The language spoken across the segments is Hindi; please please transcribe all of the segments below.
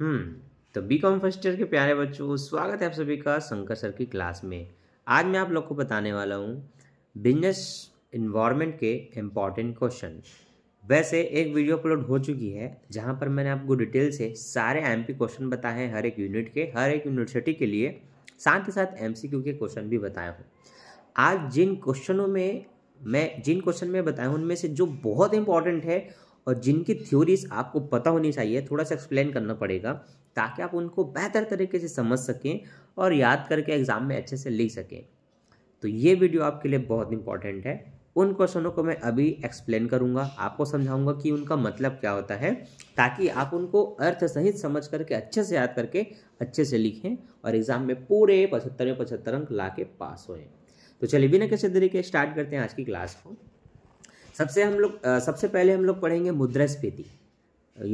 हम्म, तो बी कॉम फर्स्ट ईयर के प्यारे बच्चों स्वागत है आप सभी का शंकर सर की क्लास में आज मैं आप लोग को बताने वाला हूँ बिजनेस इन्वायरमेंट के इम्पॉर्टेंट क्वेश्चन वैसे एक वीडियो अपलोड हो चुकी है जहाँ पर मैंने आपको डिटेल से सारे एम क्वेश्चन बताए हैं हर एक यूनिट के हर एक यूनिवर्सिटी के लिए साथ ही साथ एम के क्वेश्चन भी बताए हूँ आज जिन क्वेश्चनों में मैं जिन क्वेश्चन में बताया हूँ उनमें से जो बहुत इंपॉर्टेंट है और जिनकी थ्योरीज आपको पता होनी चाहिए थोड़ा सा एक्सप्लेन करना पड़ेगा ताकि आप उनको बेहतर तरीके से समझ सकें और याद करके एग्ज़ाम में अच्छे से लिख सकें तो ये वीडियो आपके लिए बहुत इंपॉर्टेंट है उन क्वेश्चनों को मैं अभी एक्सप्लेन करूंगा आपको समझाऊंगा कि उनका मतलब क्या होता है ताकि आप उनको अर्थ सहित समझ करके अच्छे से याद करके अच्छे से लिखें और एग्ज़ाम में पूरे पचहत्तर में पचहत्तर अंक ला के पास होएं तो चलिए बिना किसी तरीके स्टार्ट करते हैं आज की क्लास को सबसे हम लोग सबसे पहले हम लोग पढ़ेंगे मुद्रास्फीति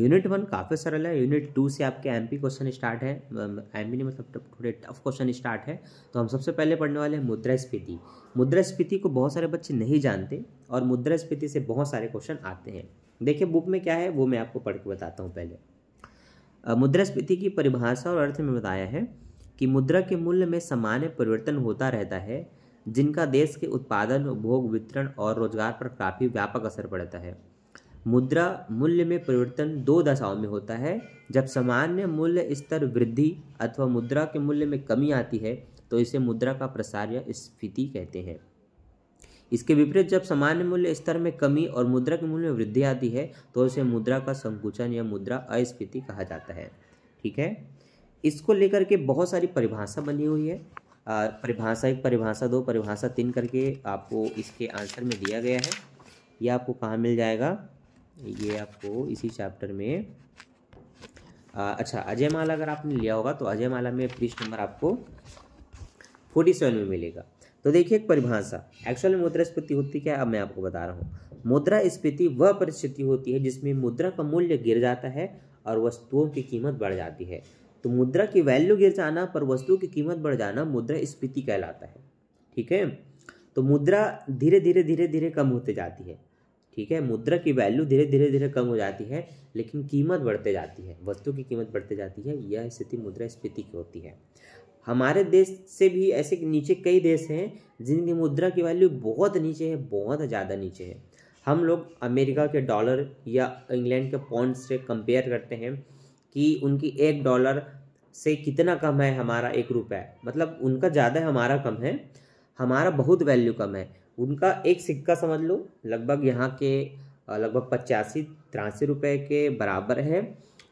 यूनिट वन काफ़ी सरल है यूनिट टू से आपके एमपी क्वेश्चन स्टार्ट है एमपी ने मतलब थोड़े टफ क्वेश्चन स्टार्ट है तो हम सबसे पहले पढ़ने वाले हैं मुद्रास्फीति मुद्रास्फीति को बहुत सारे बच्चे नहीं जानते और मुद्रास्फीति से बहुत सारे क्वेश्चन आते हैं देखिए बुक में क्या है वो मैं आपको पढ़ के बताता हूँ पहले मुद्रास्फीति की परिभाषा और अर्थ में बताया है कि मुद्रा के मूल्य में सामान्य परिवर्तन होता रहता है जिनका देश के उत्पादन उपभोग वितरण और रोजगार पर काफ़ी व्यापक असर पड़ता है मुद्रा मूल्य में परिवर्तन दो दशाओं में होता है जब सामान्य मूल्य स्तर वृद्धि अथवा मुद्रा के मूल्य में कमी आती है तो इसे मुद्रा का प्रसार या स्फीति कहते हैं इसके विपरीत जब सामान्य मूल्य स्तर में कमी और मुद्रा के मूल्य में वृद्धि आती है तो उसे मुद्रा का संकुचन या मुद्रा अस्फीति कहा जाता है ठीक है इसको लेकर के बहुत सारी परिभाषा बनी हुई है परिभाषा एक परिभाषा दो परिभाषा तीन करके आपको इसके आंसर में दिया गया है ये आपको कहाँ मिल जाएगा ये आपको इसी चैप्टर में आ, अच्छा अजय माला अगर आपने लिया होगा तो अजय माला में पृष्ठ नंबर आपको फोर्टी सेवन में मिलेगा तो देखिए एक परिभाषा एक्चुअल मुद्रा मुद्रास्फीति होती क्या है अब मैं आपको बता रहा हूँ मुद्रास्फीति वह परिस्थिति होती है जिसमें मुद्रा का मूल्य गिर जाता है और वस्तुओं की कीमत बढ़ जाती है तो मुद्रा की वैल्यू गिर जाना पर वस्तु की कीमत बढ़ जाना मुद्रा स्फीति कहलाता है ठीक है तो मुद्रा धीरे धीरे धीरे धीरे कम होते जाती है ठीक है मुद्रा की वैल्यू धीरे धीरे धीरे कम हो जाती है लेकिन कीमत बढ़ते जाती है वस्तु की कीमत बढ़ते जाती है यह स्थिति मुद्रा स्फीति की होती है हमारे देश से भी ऐसे नीचे कई देश हैं जिनकी मुद्रा की वैल्यू बहुत नीचे है बहुत ज़्यादा नीचे है हम लोग अमेरिका के डॉलर या इंग्लैंड के पॉइंट से कंपेयर करते हैं कि उनकी एक डॉलर से कितना कम है हमारा एक रुपया मतलब उनका ज़्यादा हमारा कम है हमारा बहुत वैल्यू कम है उनका एक सिक्का समझ लो लगभग यहाँ के लगभग पचासी तिरासी रुपये के बराबर है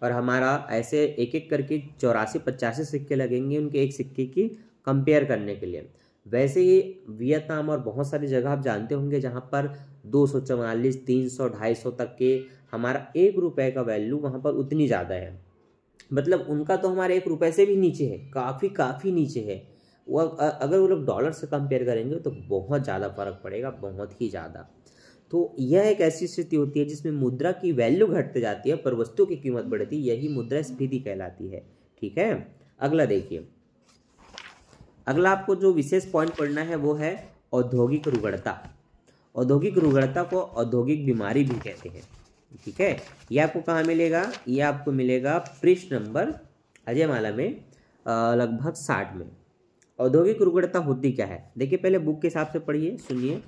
और हमारा ऐसे एक एक करके चौरासी पचासी सिक्के लगेंगे उनके एक सिक्के की कंपेयर करने के लिए वैसे ही वियतनाम और बहुत सारी जगह आप जानते होंगे जहाँ पर दो सौ चौवालीस तीन सौ ढाई सौ तक के हमारा एक रुपये का वैल्यू वहाँ पर उतनी ज़्यादा है मतलब उनका तो हमारे एक रुपये से भी नीचे है काफ़ी काफ़ी नीचे है वह अगर वो लोग डॉलर से कंपेयर करेंगे तो बहुत ज़्यादा फर्क पड़ेगा बहुत ही ज़्यादा तो यह एक ऐसी स्थिति होती है जिसमें मुद्रा की वैल्यू घटते जाती है पर वस्तु की कीमत बढ़ती है यही मुद्रा स्फीति कहलाती है ठीक है अगला देखिए अगला आपको जो विशेष पॉइंट पढ़ना है वो है औद्योगिक रुगड़ता औद्योगिक रुगड़ता को औद्योगिक बीमारी भी कहते हैं ठीक है ये आपको कहाँ मिलेगा ये आपको मिलेगा पृष्ठ नंबर अजय माला में लगभग साठ में औद्योगिक उर्वरता होती क्या है देखिए पहले बुक के हिसाब से पढ़िए सुनिए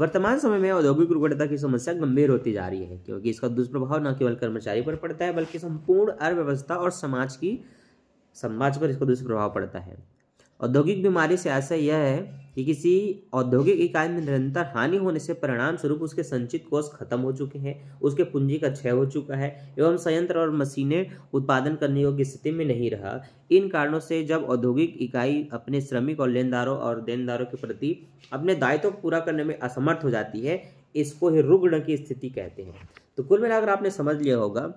वर्तमान समय में औद्योगिक उर्वरता की समस्या गंभीर होती जा रही है क्योंकि इसका दुष्प्रभाव न केवल कर्मचारी पर पड़ता है बल्कि संपूर्ण अर्थव्यवस्था और समाज की समाज पर इसका दुष्प्रभाव पड़ता है औद्योगिक बीमारी से आशय यह है कि किसी औद्योगिक इकाई में निरंतर हानि होने से परिणाम स्वरूप उसके संचित कोष खत्म हो चुके हैं उसके पूंजी का क्षय हो चुका है एवं संयंत्र और मशीनें उत्पादन करने योग्य स्थिति में नहीं रहा इन कारणों से जब औद्योगिक इकाई अपने श्रमिक और लेनदारों और देनदारों के प्रति अपने दायित्व को पूरा करने में असमर्थ हो जाती है इसको ही रुग्ण की स्थिति कहते हैं तो कुल मिलाकर आपने समझ लिया होगा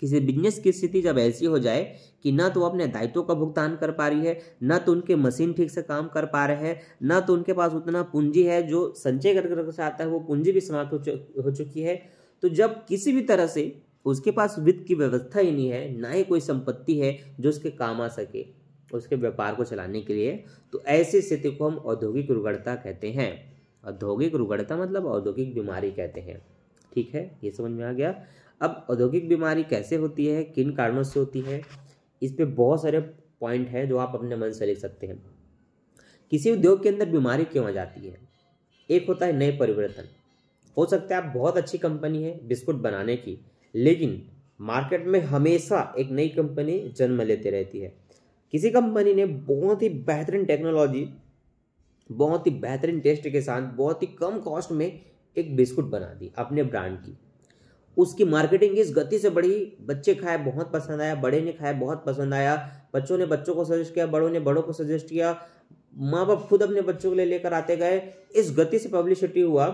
किसी बिजनेस की स्थिति जब ऐसी हो जाए कि ना तो अपने दायित्वों का भुगतान कर पा रही है ना तो उनके मशीन ठीक से काम कर पा रहे हैं ना तो उनके पास उतना पूंजी है जो संचय करके रखना आता है वो पूंजी भी समाप्त हो, हो चुकी है तो जब किसी भी तरह से उसके पास वित्त की व्यवस्था ही नहीं है ना ही कोई संपत्ति है जो उसके काम आ सके उसके व्यापार को चलाने के लिए तो ऐसी स्थिति को हम औद्योगिक रुगड़ता कहते हैं औद्योगिक रुगड़ता मतलब औद्योगिक बीमारी कहते हैं ठीक है ये समझ में आ गया अब औद्योगिक बीमारी कैसे होती है किन कारणों से होती है इस पर बहुत सारे पॉइंट हैं जो आप अपने मन से लिख सकते हैं किसी उद्योग के अंदर बीमारी क्यों आ जाती है एक होता है नए परिवर्तन हो सकता है आप बहुत अच्छी कंपनी है बिस्कुट बनाने की लेकिन मार्केट में हमेशा एक नई कंपनी जन्म लेते रहती है किसी कंपनी ने बहुत ही बेहतरीन टेक्नोलॉजी बहुत ही बेहतरीन टेस्ट के साथ बहुत ही कम कॉस्ट में एक बिस्कुट बना दी अपने ब्रांड की उसकी मार्केटिंग इस गति से बढ़ी बच्चे खाए बहुत पसंद आया बड़े ने खाए बहुत पसंद आया बच्चों ने बच्चों को सजेस्ट किया बड़ों ने बड़ों को सजेस्ट किया माँ बाप खुद अपने बच्चों के लिए लेकर आते गए इस गति से पब्लिसिटी हुआ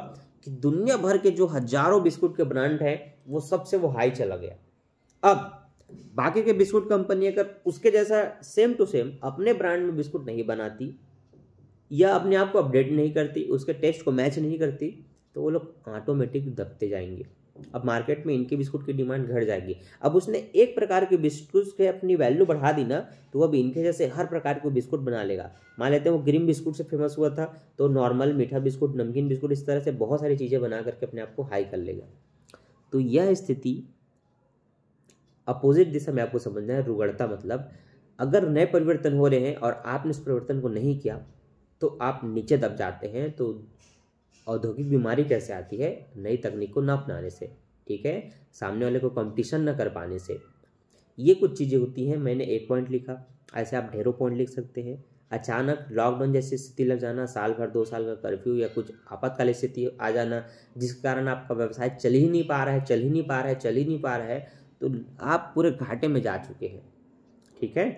कि दुनिया भर के जो हजारों बिस्कुट के ब्रांड हैं वो सबसे वो हाई चला गया अब बाकी के बिस्कुट कंपनी अगर उसके जैसा सेम टू सेम अपने ब्रांड में बिस्कुट नहीं बनाती या अपने आप को अपडेट नहीं करती उसके टेस्ट को मैच नहीं करती तो वो लोग ऑटोमेटिक दबते जाएंगे अब मार्केट में इनके बिस्कुट की डिमांड घट जाएगी अब उसने एक प्रकार के बिस्कुट के अपनी वैल्यू बढ़ा दी ना तो अब इनके जैसे हर प्रकार के बिस्कुट बना लेगा मान लेते हैं वो ग्रीन बिस्कुट से फेमस हुआ था तो नॉर्मल मीठा बिस्कुट नमकीन बिस्कुट इस तरह से बहुत सारी चीज़ें बना करके अपने आप को हाई कर लेगा तो यह स्थिति अपोजिट दिशा में आपको समझना है रुगड़ता मतलब अगर नए परिवर्तन हो रहे हैं और आपने इस परिवर्तन को नहीं किया तो आप नीचे दब जाते हैं तो औद्योगिक बीमारी कैसे आती है नई तकनीक को ना अपनाने से ठीक है सामने वाले को कंपटीशन ना कर पाने से ये कुछ चीज़ें होती हैं मैंने एक पॉइंट लिखा ऐसे आप ढेरों पॉइंट लिख सकते हैं अचानक लॉकडाउन जैसी स्थिति लग जाना साल भर दो साल का कर्फ्यू या कुछ आपातकालीन स्थिति आ जाना जिसके कारण आपका व्यवसाय चल ही नहीं पा रहा है चल ही नहीं पा रहा है चल ही नहीं पा रहा है तो आप पूरे घाटे में जा चुके हैं ठीक है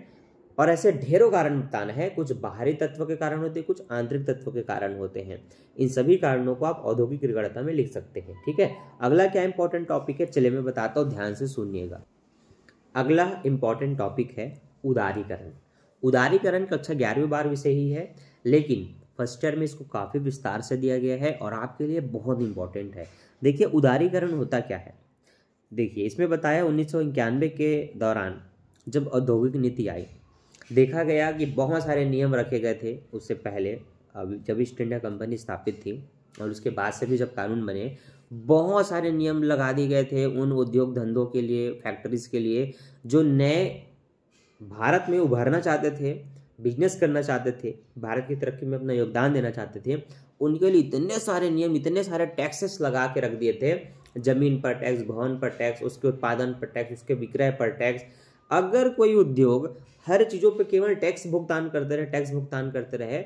और ऐसे ढेरों कारण बताना है कुछ बाहरी तत्व के कारण होते हैं कुछ आंतरिक तत्व के कारण होते हैं इन सभी कारणों को आप औद्योगिक रिगड़ता में लिख सकते हैं ठीक है अगला क्या इंपॉर्टेंट टॉपिक है चले मैं बताता हूँ ध्यान से सुनिएगा अगला इंपॉर्टेंट टॉपिक है उदारीकरण उदारीकरण कक्षा ग्यारहवीं बारहवीं से ही है लेकिन फर्स्ट ईयर में इसको काफ़ी विस्तार से दिया गया है और आपके लिए बहुत इंपॉर्टेंट है देखिए उदारीकरण होता क्या है देखिए इसमें बताया उन्नीस के दौरान जब औद्योगिक नीति आई देखा गया कि बहुत सारे नियम रखे गए थे उससे पहले अब जब ईस्ट इंडिया कंपनी स्थापित थी और उसके बाद से भी जब कानून बने बहुत सारे नियम लगा दिए गए थे उन उद्योग धंधों के लिए फैक्ट्रीज के लिए जो नए भारत में उभरना चाहते थे बिजनेस करना चाहते थे भारत की तरक्की में अपना योगदान देना चाहते थे उनके लिए इतने सारे नियम इतने सारे टैक्सेस लगा के रख दिए थे जमीन पर टैक्स भवन पर टैक्स उसके उत्पादन पर टैक्स उसके विक्रय पर टैक्स अगर कोई उद्योग हर चीज़ों पे केवल टैक्स भुगतान करते रहे टैक्स भुगतान करते रहे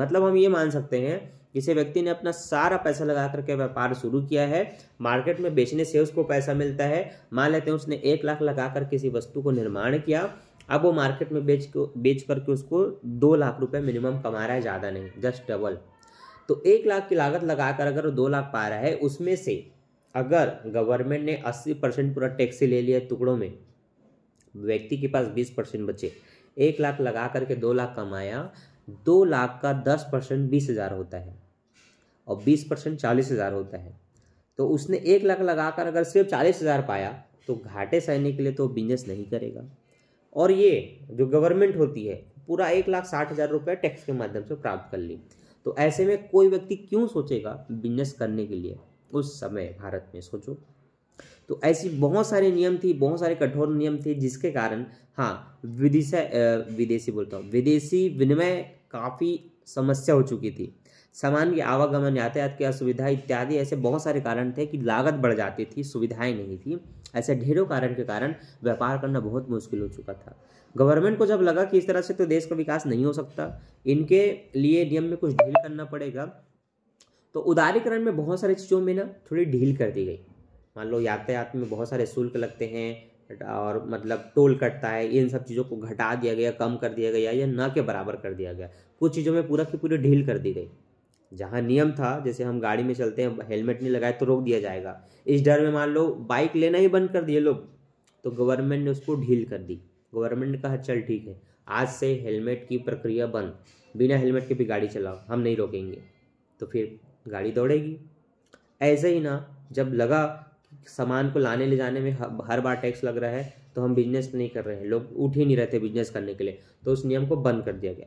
मतलब हम ये मान सकते हैं किसी व्यक्ति ने अपना सारा पैसा लगा करके व्यापार शुरू किया है मार्केट में बेचने से उसको पैसा मिलता है मान लेते हैं उसने एक लाख लगा कर किसी वस्तु को निर्माण किया अब वो मार्केट में बेच बेच करके उसको दो लाख रुपये मिनिमम कमा रहा है ज़्यादा नहीं जस्ट डबल तो एक लाख की लागत लगा कर अगर दो लाख पा रहा है उसमें से अगर गवर्नमेंट ने अस्सी परसेंट पूरा टैक्स ले लिया टुकड़ों में व्यक्ति के पास बीस परसेंट बचे एक लाख लगा करके दो लाख कमाया दो लाख का दस परसेंट बीस हज़ार होता है और बीस परसेंट चालीस हज़ार होता है तो उसने एक लाख लगाकर अगर सिर्फ चालीस हज़ार पाया तो घाटे सहने के लिए तो बिजनेस नहीं करेगा और ये जो गवर्नमेंट होती है पूरा एक लाख साठ हज़ार रुपया टैक्स के माध्यम से प्राप्त कर ली तो ऐसे में कोई व्यक्ति क्यों सोचेगा बिजनेस करने के लिए उस समय भारत में सोचो तो ऐसी बहुत सारे नियम थी बहुत सारे कठोर नियम थे जिसके कारण हाँ विदेश विदेशी बोलता हूँ विदेशी विनिमय काफ़ी समस्या हो चुकी थी सामान के आवागमन यातायात की असुविधा इत्यादि ऐसे बहुत सारे कारण थे कि लागत बढ़ जाती थी सुविधाएं नहीं थी ऐसे ढेरों कारण के कारण व्यापार करना बहुत मुश्किल हो चुका था गवर्नमेंट को जब लगा कि इस तरह से तो देश का विकास नहीं हो सकता इनके लिए नियम में कुछ ढील करना पड़ेगा तो उदारीकरण में बहुत सारी चीज़ों में ना थोड़ी ढील कर दी गई मान लो यातायात में बहुत सारे शुल्क लगते हैं और मतलब टोल कटता है इन सब चीज़ों को घटा दिया गया कम कर दिया गया या ना के बराबर कर दिया गया कुछ चीज़ों में पूरा की पूरी ढील कर दी गई जहाँ नियम था जैसे हम गाड़ी में चलते हैं हेलमेट नहीं लगाए तो रोक दिया जाएगा इस डर में मान लो बाइक लेना ही बंद कर दिए लोग तो गवर्नमेंट ने उसको ढील कर दी गवर्नमेंट ने कहा चल ठीक है आज से हेलमेट की प्रक्रिया बंद बिना हेलमेट के भी गाड़ी चलाओ हम नहीं रोकेंगे तो फिर गाड़ी दौड़ेगी ऐसे ही ना जब लगा सामान को लाने ले जाने में हर बार टैक्स लग रहा है तो हम बिजनेस नहीं कर रहे हैं लोग उठ ही नहीं रहते बिजनेस करने के लिए तो उस नियम को बंद कर दिया गया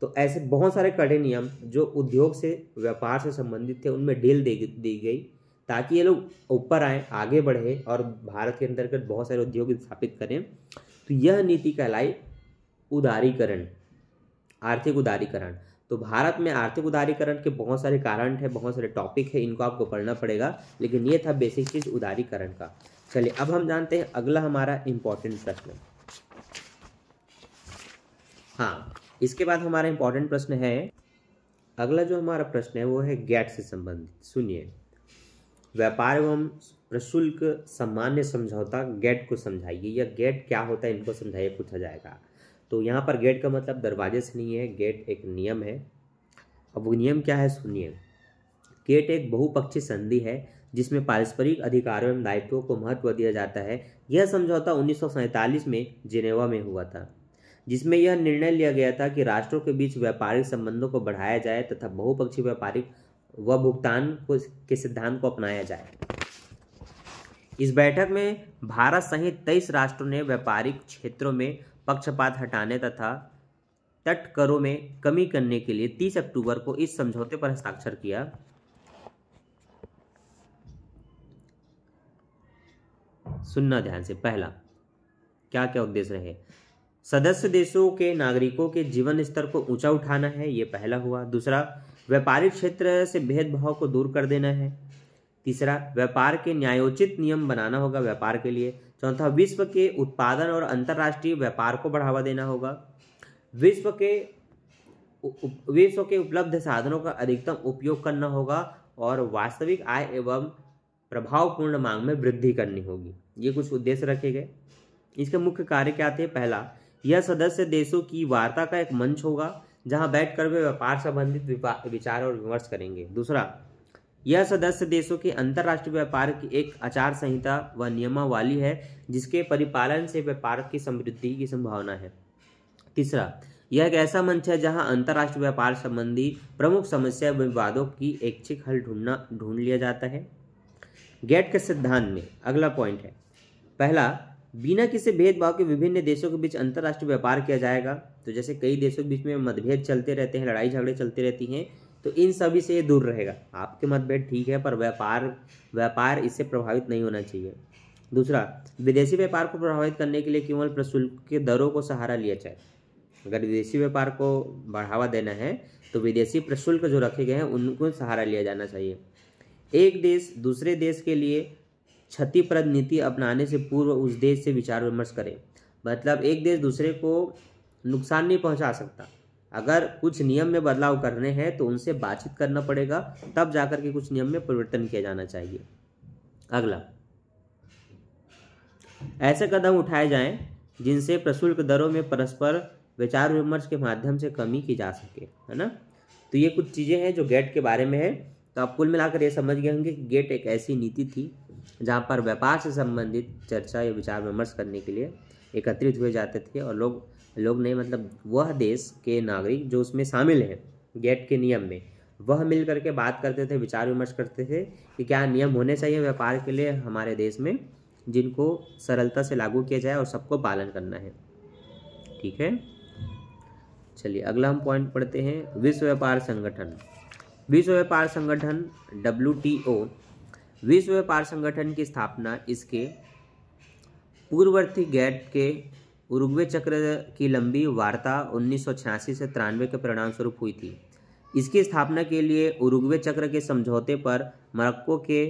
तो ऐसे बहुत सारे कड़े नियम जो उद्योग से व्यापार से संबंधित थे उनमें ढील दे दी गई ताकि ये लोग ऊपर आए आगे बढ़े और भारत के अंतर्गत बहुत सारे उद्योग स्थापित करें तो यह नीति कहलाई उदारीकरण आर्थिक उदारीकरण तो भारत में आर्थिक उदारीकरण के बहुत सारे कारण है बहुत सारे टॉपिक है इनको आपको पढ़ना पड़ेगा लेकिन ये था बेसिक चीज़ उदारीकरण का चलिए अब हम जानते हैं अगला हमारा इम्पोर्टेंट प्रश्न हाँ इसके बाद हमारा इंपॉर्टेंट प्रश्न है अगला जो हमारा प्रश्न है वो है गैट से संबंधित सुनिए व्यापार एवं प्रशुल्क सामान्य समझौता गैट को समझाइए या गैट क्या होता है इनको समझाइए पूछा जाएगा तो यहाँ पर गेट का मतलब दरवाजे से नहीं है गेट एक नियम है अब वो नियम क्या है सुनिए गेट एक बहुपक्षीय संधि है जिसमें पारस्परिक अधिकारों एवं दायित्वों को महत्व दिया जाता है यह समझौता उन्नीस में जिनेवा में हुआ था जिसमें यह निर्णय लिया गया था कि राष्ट्रों के बीच व्यापारिक संबंधों को बढ़ाया जाए तथा बहुपक्षीय व्यापारिक व भुगतान को के सिद्धांत को अपनाया जाए इस बैठक में भारत सहित तेईस राष्ट्रों ने व्यापारिक क्षेत्रों में पक्षपात हटाने तथा तट करों में कमी करने के लिए 30 अक्टूबर को इस समझौते पर हस्ताक्षर किया सुनना ध्यान से पहला क्या क्या उद्देश्य रहे सदस्य देशों के नागरिकों के जीवन स्तर को ऊंचा उठाना है ये पहला हुआ दूसरा व्यापारिक क्षेत्र से भेदभाव को दूर कर देना है तीसरा व्यापार के न्यायोचित नियम बनाना होगा व्यापार के लिए चौथा विश्व के उत्पादन और अंतर्राष्ट्रीय व्यापार को बढ़ावा देना होगा विश्व के विश्व के उपलब्ध साधनों का अधिकतम उपयोग करना होगा और वास्तविक आय एवं प्रभावपूर्ण मांग में वृद्धि करनी होगी ये कुछ उद्देश्य रखे गए इसके मुख्य कार्य क्या थे पहला यह सदस्य देशों की वार्ता का एक मंच होगा जहां बैठकर वे व्यापार संबंधित विचार और विमर्श करेंगे दूसरा यह सदस्य देशों के अंतर्राष्ट्रीय व्यापार की एक आचार संहिता व नियमावली है जिसके परिपालन से व्यापार की समृद्धि की संभावना है तीसरा यह एक ऐसा मंच है जहां अंतर्राष्ट्रीय व्यापार संबंधी प्रमुख समस्या विवादों की ऐच्छिक हल ढूंढना ढूंढ लिया जाता है गेट के सिद्धांत में अगला पॉइंट है पहला बिना किसी भेदभाव के विभिन्न देशों के बीच अंतर्राष्ट्रीय व्यापार किया जाएगा तो जैसे कई देशों के बीच में मतभेद चलते रहते हैं लड़ाई झगड़े चलते रहती हैं तो इन सभी से ये दूर रहेगा आपके मतभेद ठीक है पर व्यापार व्यापार इससे प्रभावित नहीं होना चाहिए दूसरा विदेशी व्यापार को प्रभावित करने के लिए केवल प्रशुल्क के दरों को सहारा लिया जाए अगर विदेशी व्यापार को बढ़ावा देना है तो विदेशी प्रशुल्क जो रखे गए हैं उनको सहारा लिया जाना चाहिए एक देश दूसरे देश के लिए क्षतिप्रद नीति अपनाने से पूर्व उस देश से विचार विमर्श करें मतलब एक देश दूसरे को नुकसान नहीं पहुंचा सकता अगर कुछ नियम में बदलाव करने हैं तो उनसे बातचीत करना पड़ेगा तब जाकर के कुछ नियम में परिवर्तन किया जाना चाहिए अगला ऐसे कदम उठाए जाएं जिनसे प्रशुल्क दरों में परस्पर विचार विमर्श के माध्यम से कमी की जा सके है ना तो ये कुछ चीज़ें हैं जो गेट के बारे में है तो आप कुल मिलाकर ये समझ गए होंगे कि गेट एक ऐसी नीति थी जहाँ पर व्यापार से संबंधित चर्चा या विचार विमर्श करने के लिए एकत्रित हुए जाते थे और लोग लोग नहीं मतलब वह देश के नागरिक जो उसमें शामिल हैं गेट के नियम में वह मिल करके बात करते थे विचार विमर्श करते थे कि क्या नियम होने चाहिए व्यापार के लिए हमारे देश में जिनको सरलता से लागू किया जाए और सबको पालन करना है ठीक है चलिए अगला हम पॉइंट पढ़ते हैं विश्व व्यापार संगठन विश्व व्यापार संगठन डब्ल्यू विश्व व्यापार संगठन की स्थापना इसके पूर्ववर्ती गैट के उरुग्वे चक्र की लंबी वार्ता उन्नीस से तिरानवे के परिणाम स्वरूप हुई थी इसकी स्थापना के लिए उरुग्वे चक्र के समझौते पर मरक्को के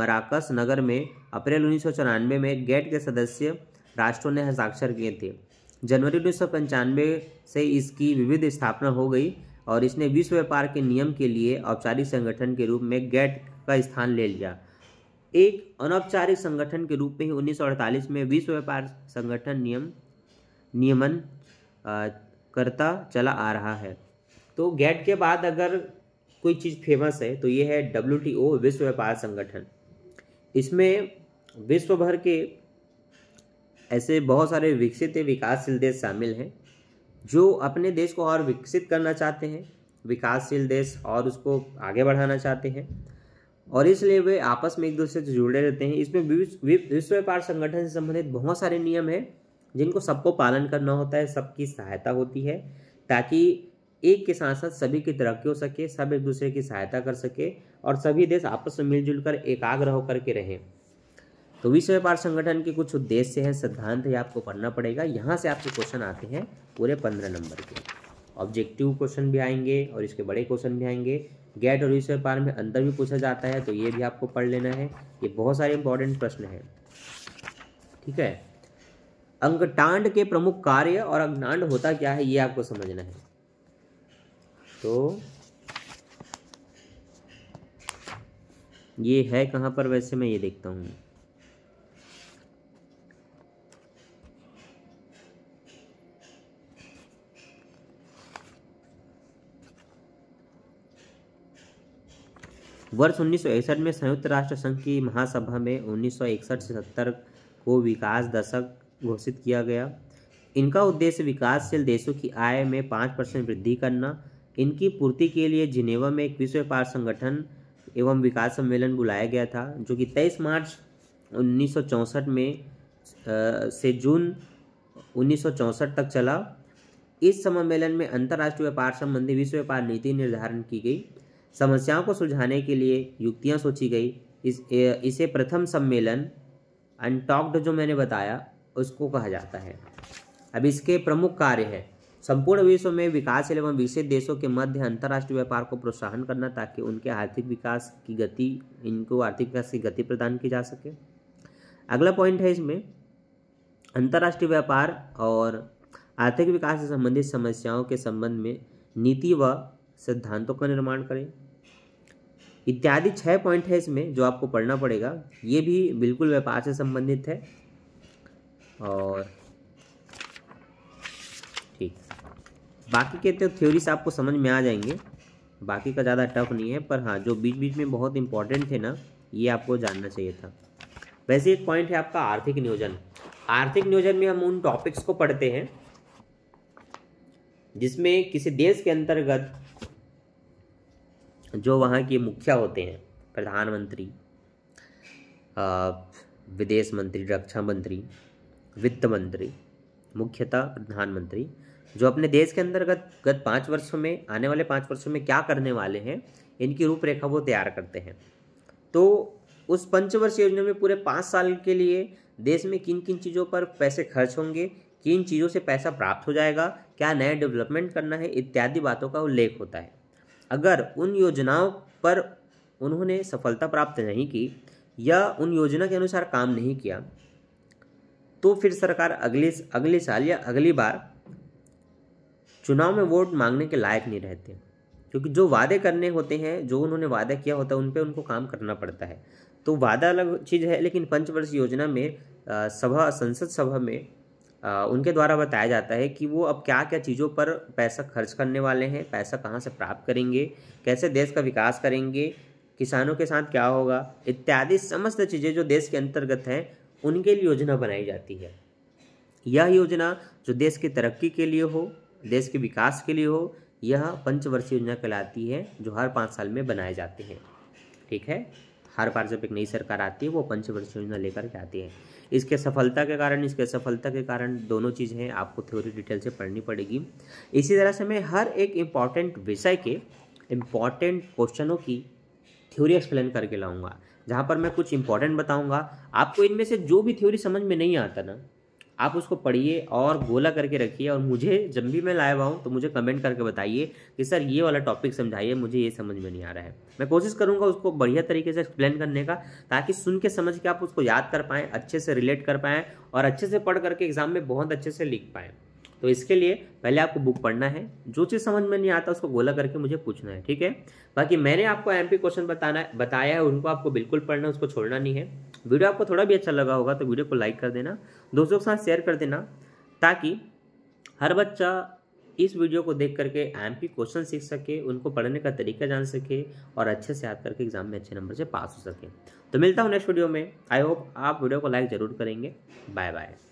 मराकस नगर में अप्रैल उन्नीस में गेट के सदस्य राष्ट्रों ने हस्ताक्षर किए थे जनवरी उन्नीस से इसकी विविध स्थापना हो गई और इसने विश्व व्यापार के नियम के लिए औपचारिक संगठन के रूप में गेट का स्थान ले लिया एक अनौपचारिक संगठन के रूप में ही उन्नीस में विश्व व्यापार संगठन नियम नियमन करता चला आ रहा है तो गेट के बाद अगर कोई चीज़ फेमस है तो ये है डब्ल्यू टी ओ विश्व व्यापार संगठन इसमें विश्व भर के ऐसे बहुत सारे विकसित विकासशील देश शामिल हैं जो अपने देश को और विकसित करना चाहते हैं विकासशील देश और उसको आगे बढ़ाना चाहते हैं और इसलिए वे आपस में एक दूसरे से जुड़े रहते हैं इसमें विश्व व्यापार संगठन से संबंधित बहुत सारे नियम हैं जिनको सबको पालन करना होता है सबकी सहायता होती है ताकि एक के साथ साथ सभी की तरक्की हो सके सब एक दूसरे की सहायता कर सके और सभी देश आपस में मिलजुल कर एकाग्र होकर के रहें तो विश्व व्यापार संगठन के कुछ उद्देश्य हैं सिद्धांत ये आपको पढ़ना पड़ेगा यहाँ से आपके क्वेश्चन आते हैं पूरे पंद्रह नंबर के ऑब्जेक्टिव क्वेश्चन भी आएंगे और इसके बड़े क्वेश्चन भी आएंगे गेट और विश्व व्यापार में अंतर भी पूछा जाता है तो ये भी आपको पढ़ लेना है ये बहुत सारे इंपॉर्टेंट प्रश्न हैं ठीक है अंगटांड के प्रमुख कार्य और अग्नांड होता क्या है ये आपको समझना है तो ये है कहां पर वैसे मैं ये देखता हूँ वर्ष 1961 में संयुक्त राष्ट्र संघ की महासभा में 1961 से 70 को विकास दशक घोषित किया गया इनका उद्देश्य विकासशील देशों की आय में पाँच परसेंट वृद्धि करना इनकी पूर्ति के लिए जिनेवा में एक विश्व व्यापार संगठन एवं विकास सम्मेलन बुलाया गया था जो कि तेईस मार्च उन्नीस में आ, से जून उन्नीस तक चला इस सम्मेलन में अंतर्राष्ट्रीय व्यापार संबंधी विश्व व्यापार नीति निर्धारण की गई समस्याओं को सुलझाने के लिए युक्तियाँ सोची गई इस इसे प्रथम सम्मेलन अनटॉक्ड जो मैंने बताया उसको कहा जाता है अब इसके प्रमुख कार्य है संपूर्ण विश्व में विकास एवं विकसित देशों के मध्य अंतर्राष्ट्रीय व्यापार को प्रोत्साहन करना ताकि उनके आर्थिक विकास की गति इनको आर्थिक विकास की गति प्रदान की जा सके अगला पॉइंट है इसमें अंतर्राष्ट्रीय व्यापार और आर्थिक विकास से संबंधित समस्याओं के संबंध में नीति व सिद्धांतों का निर्माण करें इत्यादि छः पॉइंट है इसमें जो आपको पढ़ना पड़ेगा ये भी बिल्कुल व्यापार से संबंधित है और ठीक बाकी के तो थ्योरीज आपको समझ में आ जाएंगे बाकी का ज़्यादा टफ नहीं है पर हाँ जो बीच बीच में बहुत इंपॉर्टेंट थे ना ये आपको जानना चाहिए था वैसे एक पॉइंट है आपका आर्थिक नियोजन आर्थिक नियोजन में हम उन टॉपिक्स को पढ़ते हैं जिसमें किसी देश के अंतर्गत जो वहाँ के मुखिया होते हैं प्रधानमंत्री विदेश मंत्री रक्षा मंत्री वित्त मंत्री मुख्यतः प्रधानमंत्री जो अपने देश के अंदर गत गत पाँच वर्षों में आने वाले पाँच वर्षों में क्या करने वाले हैं इनकी रूपरेखा वो तैयार करते हैं तो उस पंचवर्ष योजना में पूरे पाँच साल के लिए देश में किन किन चीज़ों पर पैसे खर्च होंगे किन चीज़ों से पैसा प्राप्त हो जाएगा क्या नया डेवलपमेंट करना है इत्यादि बातों का उल्लेख होता है अगर उन योजनाओं पर उन्होंने सफलता प्राप्त नहीं की या उन योजना के अनुसार काम नहीं किया तो फिर सरकार अगले अगले साल या अगली बार चुनाव में वोट मांगने के लायक नहीं रहते क्योंकि जो वादे करने होते हैं जो उन्होंने वादा किया होता है उन पर उनको काम करना पड़ता है तो वादा अलग चीज़ है लेकिन पंचवर्ष योजना में आ, सभा संसद सभा में आ, उनके द्वारा बताया जाता है कि वो अब क्या क्या चीज़ों पर पैसा खर्च करने वाले हैं पैसा कहाँ से प्राप्त करेंगे कैसे देश का विकास करेंगे किसानों के साथ क्या होगा इत्यादि समस्त चीज़ें जो देश के अंतर्गत हैं उनके लिए योजना बनाई जाती है यह योजना जो देश की तरक्की के लिए हो देश के विकास के लिए हो यह पंचवर्षीय योजना कहलाती है जो हर पाँच साल में बनाए जाते हैं ठीक है हर बार जब एक नई सरकार आती है वो पंचवर्षीय योजना लेकर के आती है इसके सफलता के कारण इसके सफलता के कारण दोनों चीज़ें हैं आपको थ्योरी डिटेल से पढ़नी पड़ेगी इसी तरह से मैं हर एक इम्पॉर्टेंट विषय के इम्पॉर्टेंट क्वेश्चनों की थ्योरी एक्सप्लेन करके लाऊंगा जहाँ पर मैं कुछ इंपॉर्टेंट बताऊँगा आपको इनमें से जो भी थ्योरी समझ में नहीं आता ना आप उसको पढ़िए और गोला करके रखिए और मुझे जब भी मैं लाया हुआ तो मुझे कमेंट करके बताइए कि सर ये वाला टॉपिक समझाइए मुझे ये समझ में नहीं आ रहा है मैं कोशिश करूँगा उसको बढ़िया तरीके से एक्सप्लेन करने का ताकि सुन के समझ के आप उसको याद कर पाएँ अच्छे से रिलेट कर पाएँ और अच्छे से पढ़ करके एग्ज़ाम में बहुत अच्छे से लिख पाएँ तो इसके लिए पहले आपको बुक पढ़ना है जो चीज़ समझ में नहीं आता उसको गोला करके मुझे पूछना है ठीक है बाकी मैंने आपको एम क्वेश्चन बताना बताया है उनको आपको बिल्कुल पढ़ना है उसको छोड़ना नहीं है वीडियो आपको थोड़ा भी अच्छा लगा होगा तो वीडियो को लाइक कर देना दोस्तों के साथ शेयर कर देना ताकि हर बच्चा इस वीडियो को देख करके एम पी क्वेश्चन सीख सके उनको पढ़ने का तरीका जान सके और अच्छे से याद करके एग्जाम में अच्छे नंबर से पास हो सके तो मिलता हूँ नेक्स्ट वीडियो में आई होप आप वीडियो को लाइक ज़रूर करेंगे बाय बाय